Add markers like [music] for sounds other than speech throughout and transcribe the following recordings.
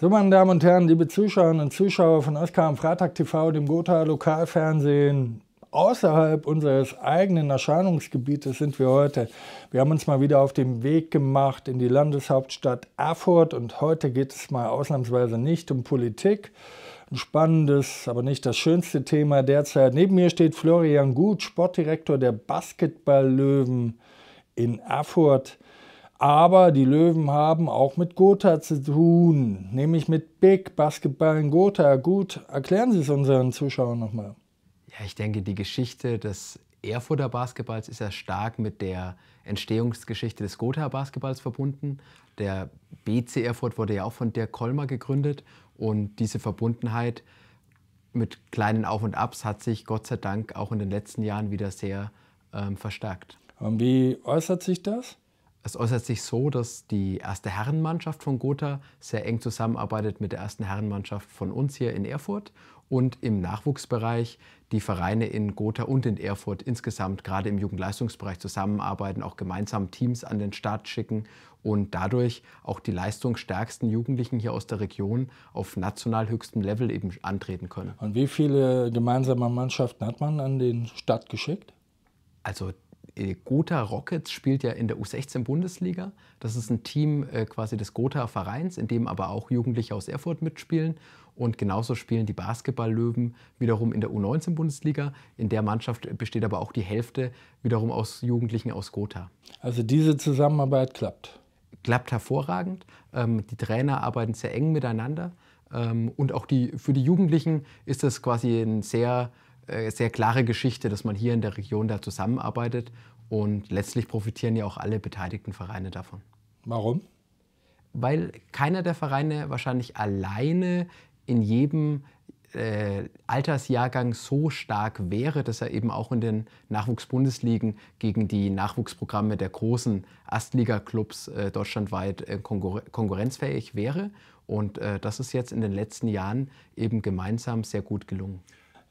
So, meine Damen und Herren, liebe Zuschauerinnen und Zuschauer von Oskar am Freitag TV, dem Gotha Lokalfernsehen, außerhalb unseres eigenen Erscheinungsgebietes sind wir heute. Wir haben uns mal wieder auf den Weg gemacht in die Landeshauptstadt Erfurt und heute geht es mal ausnahmsweise nicht um Politik. Ein spannendes, aber nicht das schönste Thema derzeit. Neben mir steht Florian Gut, Sportdirektor der Basketball-Löwen in Erfurt. Aber die Löwen haben auch mit Gotha zu tun, nämlich mit Big Basketball in Gotha. Gut, erklären Sie es unseren Zuschauern nochmal. Ja, ich denke, die Geschichte des Erfurter Basketballs ist ja stark mit der Entstehungsgeschichte des Gotha Basketballs verbunden. Der BC Erfurt wurde ja auch von Dirk Kolmer gegründet und diese Verbundenheit mit kleinen Auf und Abs hat sich Gott sei Dank auch in den letzten Jahren wieder sehr ähm, verstärkt. Und wie äußert sich das? Es äußert sich so, dass die erste Herrenmannschaft von Gotha sehr eng zusammenarbeitet mit der ersten Herrenmannschaft von uns hier in Erfurt und im Nachwuchsbereich die Vereine in Gotha und in Erfurt insgesamt gerade im Jugendleistungsbereich zusammenarbeiten, auch gemeinsam Teams an den Start schicken und dadurch auch die leistungsstärksten Jugendlichen hier aus der Region auf national höchstem Level eben antreten können. Und wie viele gemeinsame Mannschaften hat man an den Start geschickt? Also äh, Gotha Rockets spielt ja in der U16-Bundesliga. Das ist ein Team äh, quasi des Gotha-Vereins, in dem aber auch Jugendliche aus Erfurt mitspielen. Und genauso spielen die Basketball-Löwen wiederum in der U19-Bundesliga. In der Mannschaft besteht aber auch die Hälfte wiederum aus Jugendlichen aus Gotha. Also diese Zusammenarbeit klappt? Klappt hervorragend. Ähm, die Trainer arbeiten sehr eng miteinander. Ähm, und auch die, für die Jugendlichen ist das quasi ein sehr äh, sehr klare Geschichte, dass man hier in der Region da zusammenarbeitet. Und letztlich profitieren ja auch alle beteiligten Vereine davon. Warum? Weil keiner der Vereine wahrscheinlich alleine in jedem äh, Altersjahrgang so stark wäre, dass er eben auch in den Nachwuchsbundesligen gegen die Nachwuchsprogramme der großen astliga clubs äh, deutschlandweit äh, konkur konkurrenzfähig wäre. Und äh, das ist jetzt in den letzten Jahren eben gemeinsam sehr gut gelungen.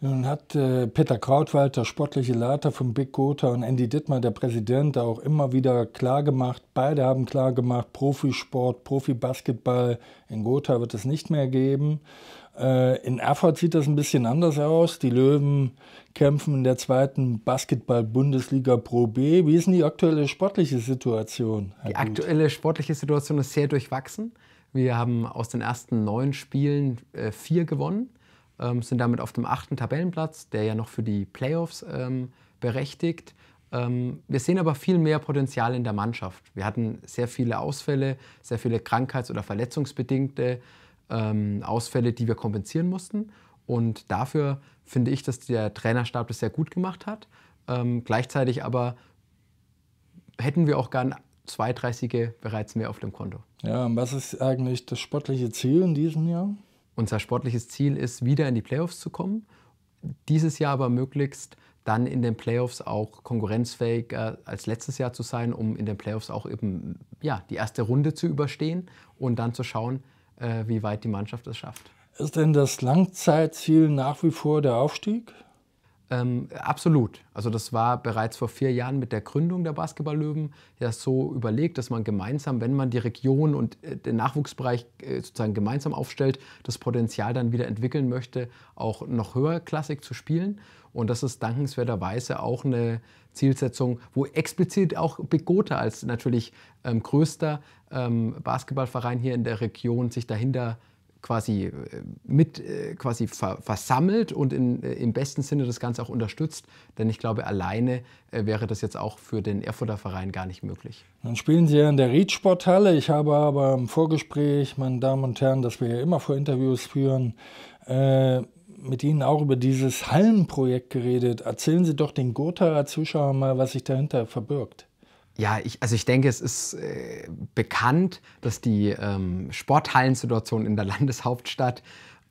Nun hat äh, Peter Krautwald, der sportliche Leiter von Big Gotha, und Andy Dittmar, der Präsident, auch immer wieder klargemacht, Beide haben klargemacht, Profisport, Profibasketball in Gotha wird es nicht mehr geben. Äh, in Erfurt sieht das ein bisschen anders aus. Die Löwen kämpfen in der zweiten Basketball-Bundesliga Pro B. Wie ist denn die aktuelle sportliche Situation? Herr die Gut? aktuelle sportliche Situation ist sehr durchwachsen. Wir haben aus den ersten neun Spielen äh, vier gewonnen ähm, sind damit auf dem achten Tabellenplatz, der ja noch für die Playoffs ähm, berechtigt. Ähm, wir sehen aber viel mehr Potenzial in der Mannschaft. Wir hatten sehr viele Ausfälle, sehr viele krankheits- oder verletzungsbedingte ähm, Ausfälle, die wir kompensieren mussten. Und dafür finde ich, dass der Trainerstab das sehr gut gemacht hat. Ähm, gleichzeitig aber hätten wir auch gern zwei, drei Siege bereits mehr auf dem Konto. Ja, und was ist eigentlich das sportliche Ziel in diesem Jahr? Unser sportliches Ziel ist, wieder in die Playoffs zu kommen. Dieses Jahr aber möglichst dann in den Playoffs auch konkurrenzfähig äh, als letztes Jahr zu sein, um in den Playoffs auch eben ja, die erste Runde zu überstehen und dann zu schauen, äh, wie weit die Mannschaft es schafft. Ist denn das Langzeitziel nach wie vor der Aufstieg? Ähm, absolut. Also das war bereits vor vier Jahren mit der Gründung der Basketball-Löwen ja so überlegt, dass man gemeinsam, wenn man die Region und äh, den Nachwuchsbereich äh, sozusagen gemeinsam aufstellt, das Potenzial dann wieder entwickeln möchte, auch noch höherklassig zu spielen. Und das ist dankenswerterweise auch eine Zielsetzung, wo explizit auch Bigota als natürlich ähm, größter ähm, Basketballverein hier in der Region sich dahinter quasi äh, mit äh, quasi versammelt und in, äh, im besten Sinne das Ganze auch unterstützt. Denn ich glaube, alleine wäre das jetzt auch für den Erfurter Verein gar nicht möglich. Dann spielen Sie ja in der Riedsporthalle. Ich habe aber im Vorgespräch, meine Damen und Herren, dass wir ja immer vor Interviews führen, mit Ihnen auch über dieses Hallenprojekt geredet. Erzählen Sie doch den Gothaer Zuschauern mal, was sich dahinter verbirgt. Ja, ich, also ich denke, es ist äh, bekannt, dass die ähm, Sporthallensituation in der [laughs] Landeshauptstadt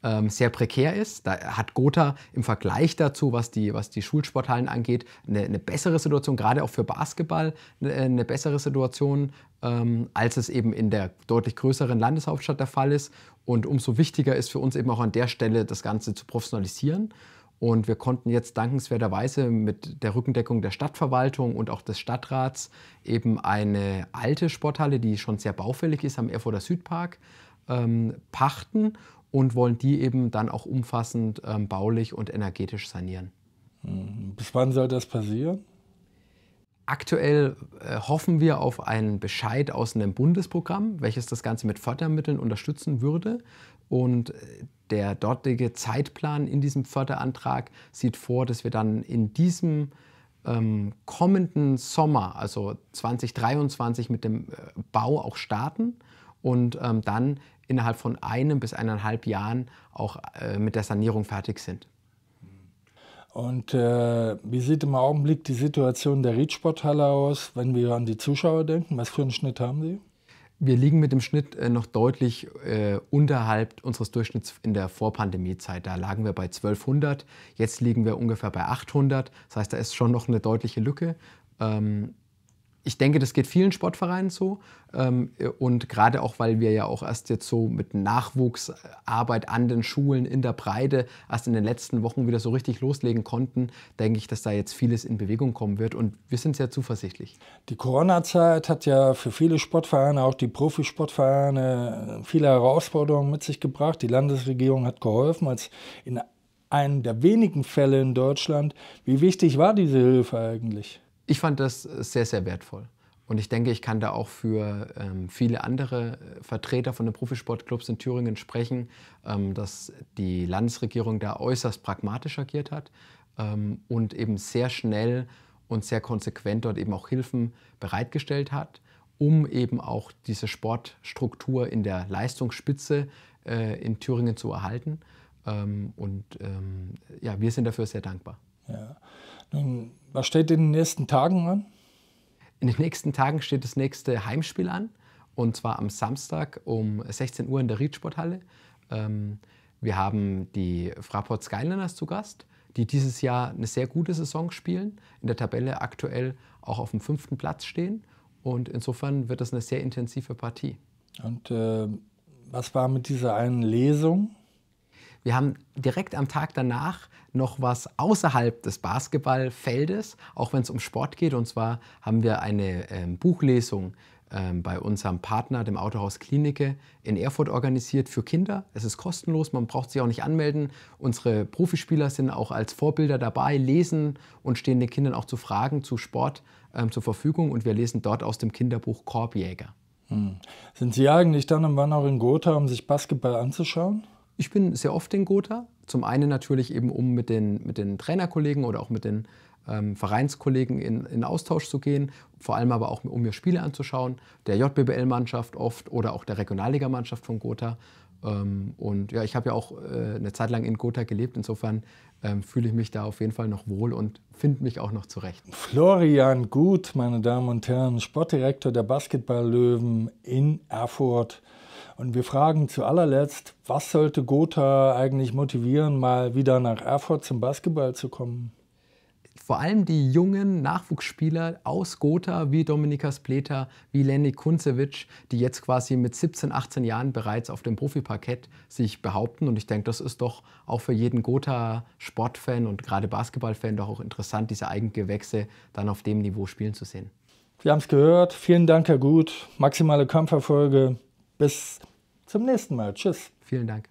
ähm, sehr prekär ist. Da hat Gotha im Vergleich dazu, was die, was die Schulsporthallen angeht, eine, eine bessere Situation, gerade auch für Basketball, eine, eine bessere Situation, ähm, als es eben in der deutlich größeren Landeshauptstadt der Fall ist. Und umso wichtiger ist für uns eben auch an der Stelle, das Ganze zu professionalisieren. Und wir konnten jetzt dankenswerterweise mit der Rückendeckung der Stadtverwaltung und auch des Stadtrats eben eine alte Sporthalle, die schon sehr baufällig ist, am Erfurter Südpark, ähm, pachten und wollen die eben dann auch umfassend ähm, baulich und energetisch sanieren. Mhm. Bis wann soll das passieren? Aktuell äh, hoffen wir auf einen Bescheid aus einem Bundesprogramm, welches das Ganze mit Fördermitteln unterstützen würde, und äh, der dortige Zeitplan in diesem Förderantrag sieht vor, dass wir dann in diesem ähm, kommenden Sommer, also 2023, mit dem äh, Bau auch starten und ähm, dann innerhalb von einem bis eineinhalb Jahren auch äh, mit der Sanierung fertig sind. Und äh, wie sieht im Augenblick die Situation der Riedsporthalle aus, wenn wir an die Zuschauer denken? Was für einen Schnitt haben Sie? Wir liegen mit dem Schnitt äh, noch deutlich äh, unterhalb unseres Durchschnitts in der Vorpandemiezeit. Da lagen wir bei 1200, jetzt liegen wir ungefähr bei 800. Das heißt, da ist schon noch eine deutliche Lücke. Ähm, ich denke, das geht vielen Sportvereinen so. Ähm, und gerade auch, weil wir ja auch erst jetzt so mit Nachwuchsarbeit an den Schulen in der Breite erst in den letzten Wochen wieder so richtig loslegen konnten, denke ich, dass da jetzt vieles in Bewegung kommen wird. Und wir sind sehr zuversichtlich. Die Corona-Zeit hat ja für viele Sportvereine, auch die Profisportvereine, viele Herausforderungen mit sich gebracht. Die Landesregierung hat geholfen, als in einem der wenigen Fälle in Deutschland. Wie wichtig war diese Hilfe eigentlich? ich fand das sehr, sehr wertvoll. Und ich denke, ich kann da auch für ähm, viele andere äh, Vertreter von den Profisportclubs in Thüringen sprechen, ähm, dass die Landesregierung da äußerst pragmatisch agiert hat ähm, und eben sehr schnell und sehr konsequent dort eben auch Hilfen bereitgestellt hat, um eben auch diese Sportstruktur in der Leistungsspitze äh, in Thüringen zu erhalten. Ähm, und ähm, ja, wir sind dafür sehr dankbar. Ja. Nun, was steht in den nächsten Tagen an? In den nächsten Tagen steht das nächste Heimspiel an. Und zwar am Samstag um 16 Uhr in der Riedsporthalle. Ähm, wir haben die Fraport Skyliners zu Gast, die dieses Jahr eine sehr gute Saison spielen, in der Tabelle aktuell auch auf dem fünften Platz stehen. Und insofern wird das eine sehr intensive Partie. Und äh, was war mit dieser einen Lesung? Wir haben direkt am Tag danach noch was außerhalb des Basketballfeldes, auch wenn es um Sport geht. Und zwar haben wir eine äh, Buchlesung ähm, bei unserem Partner, dem Autohaus Klinike in Erfurt organisiert für Kinder. Es ist kostenlos, man braucht sich auch nicht anmelden. Unsere Profispieler sind auch als Vorbilder dabei, lesen und stehen den Kindern auch zu Fragen zu Sport ähm, zur Verfügung. Und wir lesen dort aus dem Kinderbuch Korbjäger. Hm. Sind Sie eigentlich dann im wann auch in Gotha, um sich Basketball anzuschauen? Ich bin sehr oft in Gotha. Zum einen natürlich eben, um mit den, mit den Trainerkollegen oder auch mit den ähm, Vereinskollegen in, in Austausch zu gehen, vor allem aber auch, um mir Spiele anzuschauen, der jbbl mannschaft oft oder auch der Regionalligamannschaft von Gotha. Ähm, und ja, ich habe ja auch äh, eine Zeit lang in Gotha gelebt, insofern ähm, fühle ich mich da auf jeden Fall noch wohl und finde mich auch noch zurecht. Florian Gut, meine Damen und Herren, Sportdirektor der Basketball-Löwen in Erfurt. Und wir fragen zu allerletzt, was sollte Gotha eigentlich motivieren, mal wieder nach Erfurt zum Basketball zu kommen? vor allem die jungen Nachwuchsspieler aus Gotha wie Dominika Spleta, wie Lenny Kunzewitsch, die jetzt quasi mit 17, 18 Jahren bereits auf dem Profiparkett sich behaupten. Und ich denke, das ist doch auch für jeden Gotha-Sportfan und gerade Basketballfan doch auch interessant, diese Eigengewächse dann auf dem Niveau spielen zu sehen. Wir haben es gehört. Vielen Dank, Herr Gut. Maximale Kampferfolge. Bis zum nächsten Mal. Tschüss. Vielen Dank.